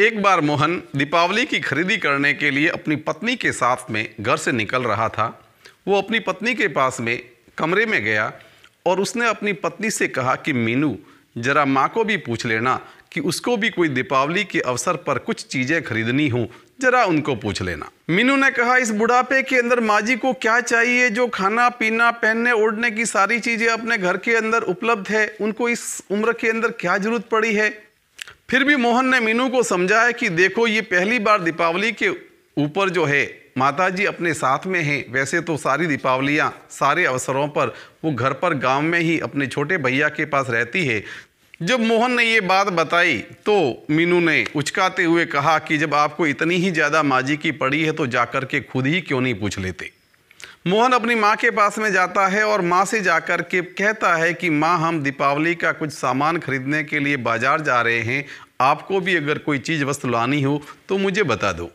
एक बार मोहन दीपावली की खरीदी करने के लिए अपनी पत्नी के साथ में घर से निकल रहा था वो अपनी पत्नी के पास में कमरे में गया और उसने अपनी पत्नी से कहा कि मीनू जरा माँ को भी पूछ लेना कि उसको भी कोई दीपावली के अवसर पर कुछ चीज़ें खरीदनी हो जरा उनको पूछ लेना मीनू ने कहा इस बुढ़ापे के अंदर जी को क्या चाहिए जो खाना पीना पहनने ओढ़ने की सारी चीज़ें अपने घर के अंदर उपलब्ध है उनको इस उम्र के अंदर क्या जरूरत पड़ी है फिर भी मोहन ने मीनू को समझाया कि देखो ये पहली बार दीपावली के ऊपर जो है माता जी अपने साथ में हैं वैसे तो सारी दीपावलियाँ सारे अवसरों पर वो घर पर गांव में ही अपने छोटे भैया के पास रहती है जब मोहन ने ये बात बताई तो मीनू ने उचकाते हुए कहा कि जब आपको इतनी ही ज़्यादा माजी की पड़ी है तो जाकर के खुद ही क्यों नहीं पूछ लेते मोहन अपनी माँ के पास में जाता है और माँ से जाकर के कहता है कि माँ हम दीपावली का कुछ सामान खरीदने के लिए बाजार जा रहे हैं आपको भी अगर कोई चीज़ वस्तु लानी हो तो मुझे बता दो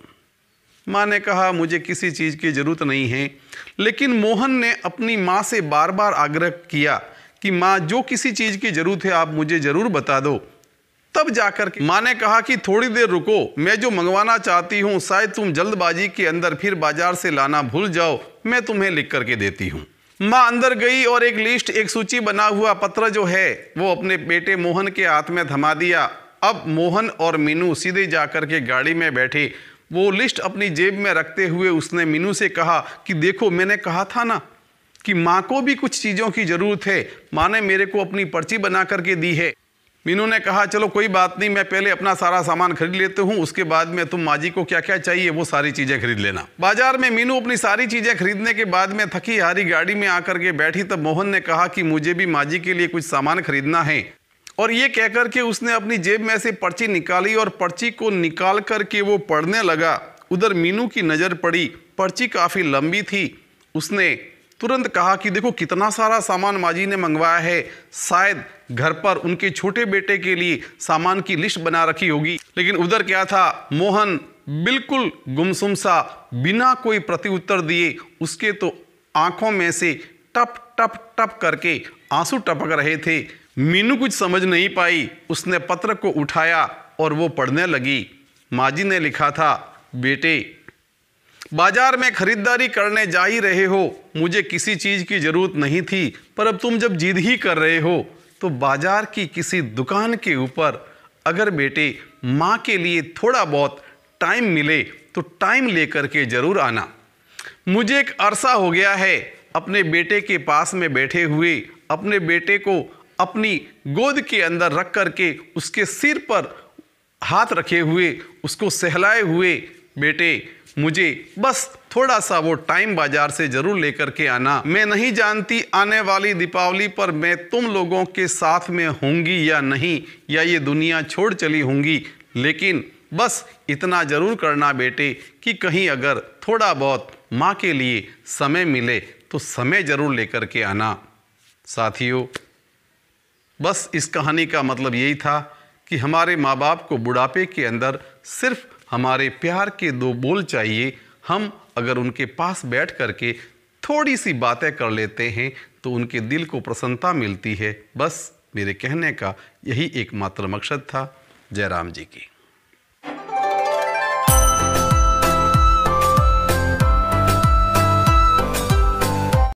माँ ने कहा मुझे किसी चीज़ की ज़रूरत नहीं है लेकिन मोहन ने अपनी माँ से बार बार आग्रह किया कि माँ जो किसी चीज़ की ज़रूरत है आप मुझे ज़रूर बता दो तब जाकर के माँ ने कहा कि थोड़ी देर रुको मैं जो मंगवाना चाहती हूँ शायद तुम जल्दबाजी के अंदर फिर बाजार से लाना भूल जाओ मैं तुम्हें लिख करके देती हूँ माँ अंदर गई और एक लिस्ट एक सूची बना हुआ पत्र जो है वो अपने बेटे मोहन के हाथ में थमा दिया अब मोहन और मीनू सीधे जाकर के गाड़ी में बैठे वो लिस्ट अपनी जेब में रखते हुए उसने मीनू से कहा कि देखो मैंने कहा था ना कि माँ को भी कुछ चीज़ों की ज़रूरत है माँ ने मेरे को अपनी पर्ची बना करके दी है मीनू ने कहा चलो कोई बात नहीं मैं पहले अपना सारा सामान खरीद लेते हूँ उसके बाद में तुम माँ जी को क्या क्या चाहिए वो सारी चीज़ें खरीद लेना बाजार में मीनू अपनी सारी चीज़ें खरीदने के बाद में थकी हारी गाड़ी में आकर के बैठी तब मोहन ने कहा कि मुझे भी माँ जी के लिए कुछ सामान खरीदना है और ये कहकर के उसने अपनी जेब में से पर्ची निकाली और पर्ची को निकाल करके वो पढ़ने लगा उधर मीनू की नज़र पड़ी पर्ची काफ़ी लंबी थी उसने तुरंत कहा कि देखो कितना सारा सामान माजी ने मंगवाया है शायद घर पर उनके छोटे बेटे के लिए सामान की लिस्ट बना रखी होगी लेकिन उधर क्या था मोहन बिल्कुल गुमसुम सा बिना कोई प्रत्युत्तर दिए उसके तो आंखों में से टप टप टप करके आंसू टपक रहे थे मीनू कुछ समझ नहीं पाई उसने पत्र को उठाया और वो पढ़ने लगी माजी ने लिखा था बेटे बाजार में खरीदारी करने जा ही रहे हो मुझे किसी चीज़ की ज़रूरत नहीं थी पर अब तुम जब जिद ही कर रहे हो तो बाजार की किसी दुकान के ऊपर अगर बेटे माँ के लिए थोड़ा बहुत टाइम मिले तो टाइम लेकर के ज़रूर आना मुझे एक अरसा हो गया है अपने बेटे के पास में बैठे हुए अपने बेटे को अपनी गोद के अंदर रख कर के उसके सिर पर हाथ रखे हुए उसको सहलाए हुए बेटे मुझे बस थोड़ा सा वो टाइम बाजार से जरूर लेकर के आना मैं नहीं जानती आने वाली दीपावली पर मैं तुम लोगों के साथ में होंगी या नहीं या ये दुनिया छोड़ चली होंगी लेकिन बस इतना ज़रूर करना बेटे कि कहीं अगर थोड़ा बहुत माँ के लिए समय मिले तो समय ज़रूर लेकर के आना साथियों बस इस कहानी का मतलब यही था कि हमारे माँ बाप को बुढ़ापे के अंदर सिर्फ हमारे प्यार के दो बोल चाहिए हम अगर उनके पास बैठ करके थोड़ी सी बातें कर लेते हैं तो उनके दिल को प्रसन्नता मिलती है बस मेरे कहने का यही एकमात्र मकसद था जयराम जी की